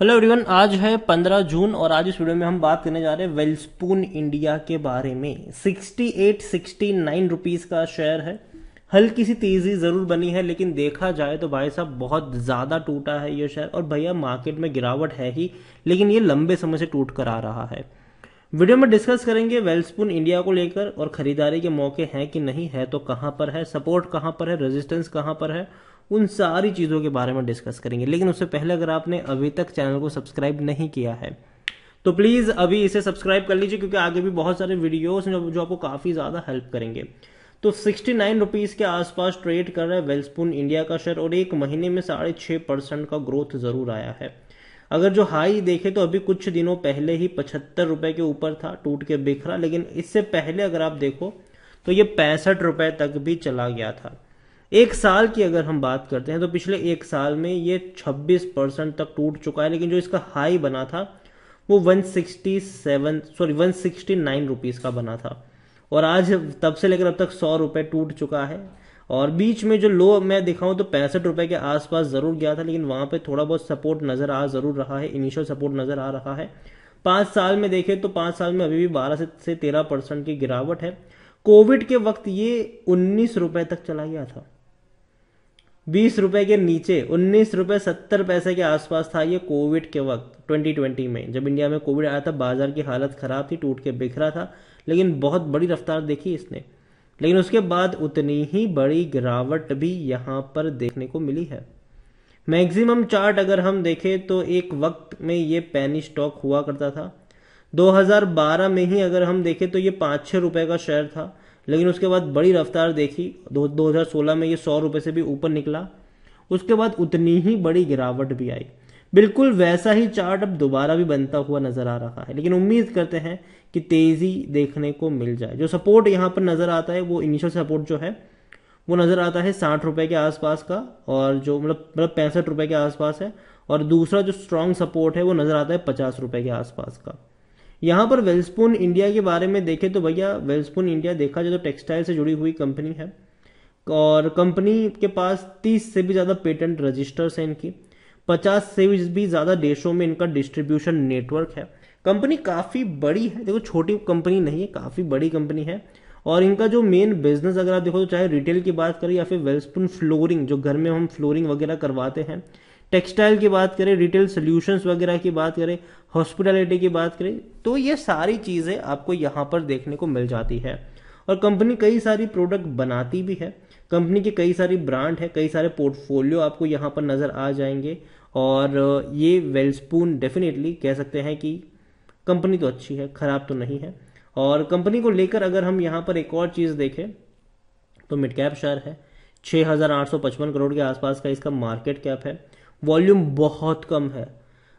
hello everyone आज है 15 जून और आज इस वीडियो में हम बात करने जा रहे हैं वेल्सपून इंडिया के बारे में 68 69 रुपीस का शेयर है हल्की सी तेजी जरूर बनी है लेकिन देखा जाए तो भाई साहब बहुत ज़्यादा टूटा है ये शेयर और भैया मार्केट में गिरावट है ही लेकिन ये लंबे समय से टूट कर आ रहा है वीडियो में डिस्कस करेंगे वेलस्पून इंडिया को लेकर और खरीदारी के मौके हैं कि नहीं है तो कहां पर है सपोर्ट कहां पर है रेजिस्टेंस कहां पर है उन सारी चीज़ों के बारे में डिस्कस करेंगे लेकिन उससे पहले अगर आपने अभी तक चैनल को सब्सक्राइब नहीं किया है तो प्लीज़ अभी इसे सब्सक्राइब कर लीजिए क्योंकि आगे भी बहुत सारे वीडियोस जो, जो आपको काफ़ी ज़्यादा हेल्प करेंगे तो सिक्सटी नाइन रुपीज़ के आसपास ट्रेड कर रहा है वेलस्पून इंडिया का शेयर और एक महीने में साढ़े छः परसेंट का ग्रोथ ज़रूर आया है अगर जो हाई देखे तो अभी कुछ दिनों पहले ही पचहत्तर रुपए के ऊपर था टूट के बिखरा लेकिन इससे पहले अगर आप देखो तो ये पैंसठ रुपए तक भी चला गया था एक साल की अगर हम बात करते हैं तो पिछले एक साल में ये 26 परसेंट तक टूट चुका है लेकिन जो इसका हाई बना था वो 167 सॉरी 169 सिक्सटी का बना था और आज तब से लेकर अब तक सौ रुपये टूट चुका है और बीच में जो लो मैं दिखाऊं तो पैंसठ रुपए के आसपास जरूर गया था लेकिन वहां पे थोड़ा बहुत सपोर्ट नजर आ जरूर रहा है इनिशियल सपोर्ट नजर आ रहा है पांच साल में देखें तो पांच साल में अभी भी बारह से तेरह परसेंट की गिरावट है कोविड के वक्त ये उन्नीस रुपए तक चला गया था बीस रुपए के नीचे उन्नीस रुपए सत्तर पैसे के आसपास था ये कोविड के वक्त 2020 में जब इंडिया में कोविड आया था बाजार की हालत खराब थी टूट के बिखरा था लेकिन बहुत बड़ी रफ्तार देखी इसने लेकिन उसके बाद उतनी ही बड़ी गिरावट भी यहां पर देखने को मिली है मैक्सिमम चार्ट अगर हम देखें तो एक वक्त में ये पैनी स्टॉक हुआ करता था 2012 में ही अगर हम देखें तो ये पाँच छः रुपये का शेयर था लेकिन उसके बाद बड़ी रफ्तार देखी दो 2016 में ये सौ रुपये से भी ऊपर निकला उसके बाद उतनी ही बड़ी गिरावट भी आई बिल्कुल वैसा ही चार्ट अब दोबारा भी बनता हुआ नजर आ रहा है लेकिन उम्मीद करते हैं कि तेजी देखने को मिल जाए जो सपोर्ट यहाँ पर नजर आता है वो इनिशियल सपोर्ट जो है वो नजर आता है साठ रुपए के आसपास का और जो मतलब मतलब पैंसठ रुपए के आसपास है और दूसरा जो स्ट्रांग सपोर्ट है वो नजर आता है पचास रुपए के आसपास का यहाँ पर वेल्सपून इंडिया के बारे में देखें तो भैया वेल्सपून इंडिया देखा जाए तो टेक्सटाइल से जुड़ी हुई कंपनी है और कंपनी के पास तीस से भी ज़्यादा पेटेंट रजिस्टर्स हैं इनकी पचास से भी ज़्यादा देशों में इनका डिस्ट्रीब्यूशन नेटवर्क है कंपनी काफ़ी बड़ी है देखो छोटी कंपनी नहीं है काफ़ी बड़ी कंपनी है और इनका जो मेन बिजनेस अगर आप देखो तो चाहे रिटेल की बात करें या फिर वेलस्पून फ्लोरिंग जो घर में हम फ्लोरिंग वगैरह करवाते हैं टेक्सटाइल की बात करें रिटेल सोल्यूशंस वगैरह की बात करें हॉस्पिटैलिटी की बात करें तो ये सारी चीज़ें आपको यहाँ पर देखने को मिल जाती है और कंपनी कई सारी प्रोडक्ट बनाती भी है कंपनी के कई सारी ब्रांड है कई सारे पोर्टफोलियो आपको यहाँ पर नज़र आ जाएंगे और ये वेलस्पून डेफिनेटली कह सकते हैं कि कंपनी तो अच्छी है ख़राब तो नहीं है और कंपनी को लेकर अगर हम यहाँ पर एक और चीज़ देखें तो मिड कैप शेयर है 6,855 करोड़ के आसपास का इसका मार्केट कैप है वॉल्यूम बहुत कम है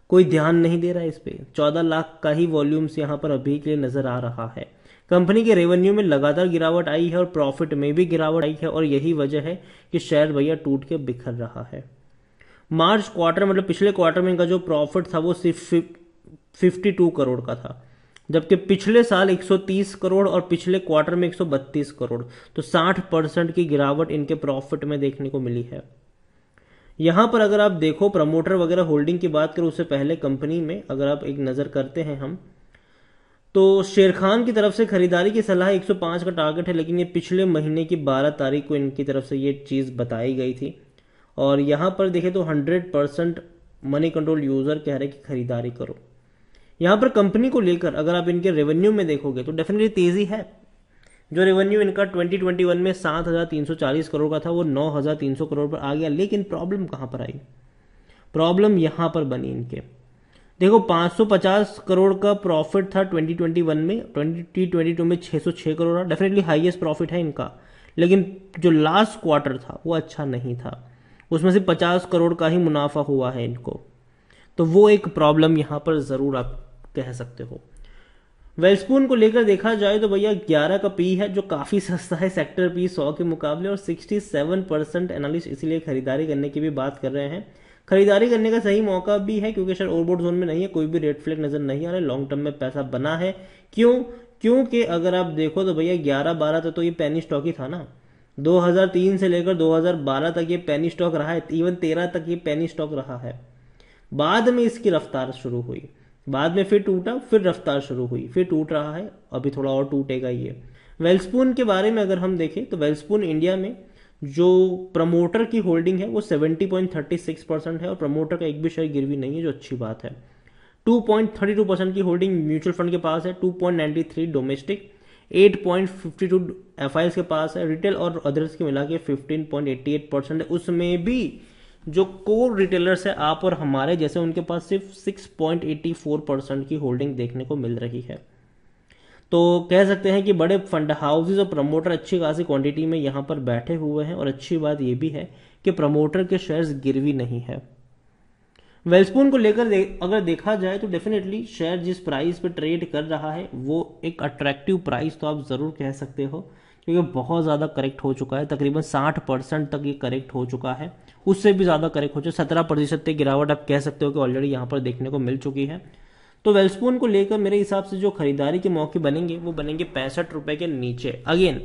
कोई ध्यान नहीं दे रहा है इस पर चौदह लाख का ही वॉल्यूम्स यहाँ पर अभी के लिए नज़र आ रहा है कंपनी के रेवेन्यू में लगातार गिरावट आई है और प्रॉफिट में भी गिरावट आई है और यही वजह है कि शेयर भैया टूट के बिखर रहा है मार्च क्वार्टर मतलब पिछले क्वार्टर में इनका जो प्रॉफिट था वो सिर्फ फिफ्टी टू करोड़ का था जबकि पिछले साल 130 करोड़ और पिछले क्वार्टर में 132 करोड़ तो 60 परसेंट की गिरावट इनके प्रॉफिट में देखने को मिली है यहां पर अगर आप देखो प्रमोटर वगैरह होल्डिंग की बात करो उससे पहले कंपनी में अगर आप एक नज़र करते हैं हम तो शेर खान की तरफ से खरीदारी की सलाह 105 का टारगेट है लेकिन ये पिछले महीने की 12 तारीख को इनकी तरफ से ये चीज़ बताई गई थी और यहाँ पर देखें तो hundred percent Moneycontrol user कह रहे कि खरीदारी करो यहाँ पर कंपनी को लेकर अगर आप इनके रेवेन्यू में देखोगे तो डेफिनेटली तेज़ी है जो रेवेन्यू इनका 2021 में 7,340 करोड़ का था वो 9,300 करोड़ पर आ गया लेकिन प्रॉब्लम कहाँ पर आई प्रॉब्लम यहाँ पर बनी इनके देखो 550 करोड़ का प्रॉफिट था 2021 में 2022 में 606 करोड़ डेफिनेटली हाईएस्ट प्रॉफिट है इनका लेकिन जो लास्ट क्वार्टर था वो अच्छा नहीं था उसमें से पचास करोड़ का ही मुनाफा हुआ है इनको तो वो एक प्रॉब्लम यहाँ पर ज़रूर आप कह सकते हो वेलस्पून को लेकर देखा जाए तो भैया ग्यारह का पी है जो काफ़ी सस्ता है सेक्टर पी सौ के मुकाबले और सिक्सटी सेवन परसेंट एनालिस्ट इसीलिए खरीदारी करने की भी बात कर रहे हैं खरीदारी करने का सही मौका भी है क्योंकि शेयर ओवरबोर्ड जोन में नहीं है कोई भी रेड फ्लैग नज़र नहीं आ रहा है लॉन्ग टर्म में पैसा बना है क्यों क्योंकि अगर आप देखो तो भैया ग्यारह बारह तो, तो ये पैनी स्टॉक ही था ना 2003 से लेकर 2012 तक ये पेनी स्टॉक रहा है इवन 13 तक ये पेनी स्टॉक रहा है बाद में इसकी रफ्तार शुरू हुई बाद में फिर टूटा फिर रफ्तार शुरू हुई फिर टूट रहा है अभी थोड़ा और टूटेगा ये वेल्सपून के बारे में अगर हम देखें तो वेल्सपून इंडिया में जो प्रमोटर की होल्डिंग है वो 70.36 परसेंट है और प्रमोटर का एक भी शेयर गिरवी नहीं है जो अच्छी बात है 2.32 परसेंट की होल्डिंग म्यूचुअल फंड के पास है 2.93 domestic eight point fifty two F के पास है रिटेल और अदर्स के मिला के fifteen point eighty eight percent है उसमें भी जो कोर रिटेलर्स है आप और हमारे जैसे उनके पास सिर्फ six point eighty four percent की होल्डिंग देखने को मिल रही है तो कह सकते हैं कि बड़े फंड हाउसेज और प्रमोटर अच्छी खासी क्वांटिटी में यहाँ पर बैठे हुए हैं और अच्छी बात यह भी है कि प्रमोटर के शेयर्स गिरवी नहीं है वेलस्पून को लेकर दे, अगर देखा जाए तो डेफिनेटली शेयर जिस प्राइस पे ट्रेड कर रहा है वो एक अट्रैक्टिव प्राइस तो आप ज़रूर कह सकते हो क्योंकि बहुत ज़्यादा करेक्ट हो चुका है तकरीबन साठ परसेंट तक ये करेक्ट हो चुका है उससे भी ज़्यादा करेक्ट हो चुका है सत्रह प्रतिशत तक गिरावट आप कह सकते हो कि ऑलरेडी यहाँ पर देखने को मिल चुकी है तो वेलस्पून को लेकर मेरे हिसाब से जो खरीदारी के मौके बनेंगे वो बनेंगे पैंसठ रुपये के नीचे अगेन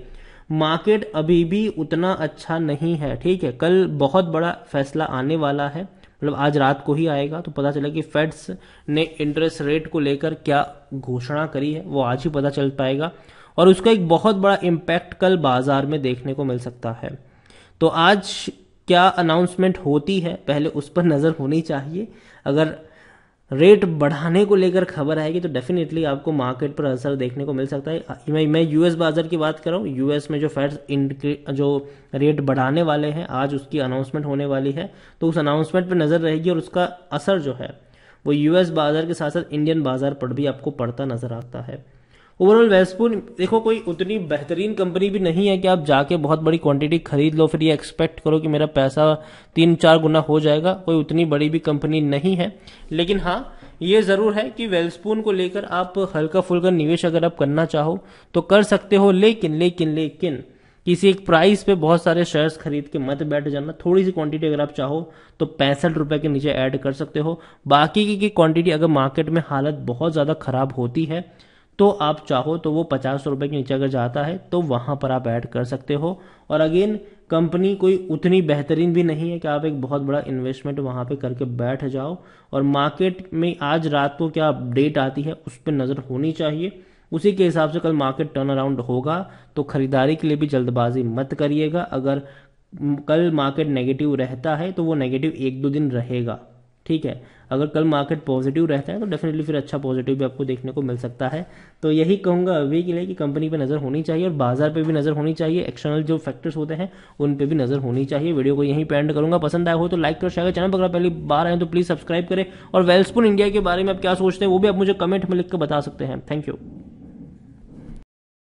मार्केट अभी भी उतना अच्छा नहीं है ठीक है कल बहुत बड़ा फैसला आने वाला है मतलब आज रात को ही आएगा तो पता चला कि फेड्स ने इंटरेस्ट रेट को लेकर क्या घोषणा करी है वो आज ही पता चल पाएगा और उसका एक बहुत बड़ा इम्पैक्ट कल बाजार में देखने को मिल सकता है तो आज क्या अनाउंसमेंट होती है पहले उस पर नज़र होनी चाहिए अगर रेट बढ़ाने को लेकर खबर आएगी तो डेफिनेटली आपको मार्केट पर असर देखने को मिल सकता है मैं मैं यूएस बाजार की बात कर रहा हूँ यूएस में जो फैट्स जो रेट बढ़ाने वाले हैं आज उसकी अनाउंसमेंट होने वाली है तो उस अनाउंसमेंट पर नज़र रहेगी और उसका असर जो है वो यूएस बाजार के साथ साथ इंडियन बाजार पर भी आपको पड़ता नज़र आता है ओवरऑल वेस्पून देखो कोई उतनी बेहतरीन कंपनी भी नहीं है कि आप जाके बहुत बड़ी क्वांटिटी खरीद लो फिर ये एक्सपेक्ट करो कि मेरा पैसा तीन चार गुना हो जाएगा कोई उतनी बड़ी भी कंपनी नहीं है लेकिन हाँ ये ज़रूर है कि वेलस्पून को लेकर आप हल्का फुल्का निवेश अगर आप करना चाहो तो कर सकते हो लेकिन लेकिन लेकिन किसी एक प्राइस पे बहुत सारे शेयर्स खरीद के मत बैठ जाना थोड़ी सी क्वांटिटी अगर आप चाहो तो पैंसठ रुपए के नीचे ऐड कर सकते हो बाकी की क्वांटिटी अगर मार्केट में हालत बहुत ज़्यादा खराब होती है तो आप चाहो तो वो पचास रुपए के नीचे अगर जाता है तो वहां पर आप ऐड कर सकते हो और अगेन कंपनी कोई उतनी बेहतरीन भी नहीं है कि आप एक बहुत बड़ा इन्वेस्टमेंट वहां पे करके बैठ जाओ और मार्केट में आज रात को क्या अपडेट आती है उस पर नज़र होनी चाहिए उसी के हिसाब से कल मार्केट टर्न अराउंड होगा तो खरीदारी के लिए भी जल्दबाजी मत करिएगा अगर कल मार्केट नेगेटिव रहता है तो वो नेगेटिव एक दो दिन रहेगा ठीक है अगर कल मार्केट पॉजिटिव रहता है तो डेफिनेटली फिर अच्छा पॉजिटिव भी आपको देखने को मिल सकता है तो यही कहूँगा अभी के लिए कि कंपनी पर नज़र होनी चाहिए और बाजार पर भी नज़र होनी चाहिए एक्सटर्नल जो फैक्टर्स होते हैं उन पर भी नज़र होनी चाहिए वीडियो को यहीं पेंड करूँगा पसंद आया हो तो लाइक करो शेयर चैनल पर पहली बार आए तो प्लीज़ सब्सक्राइब करें और वेल्सपुन इंडिया के बारे में आप क्या सोचते हैं वो भी आप मुझे कमेंट में लिख कर बता सकते हैं थैंक यू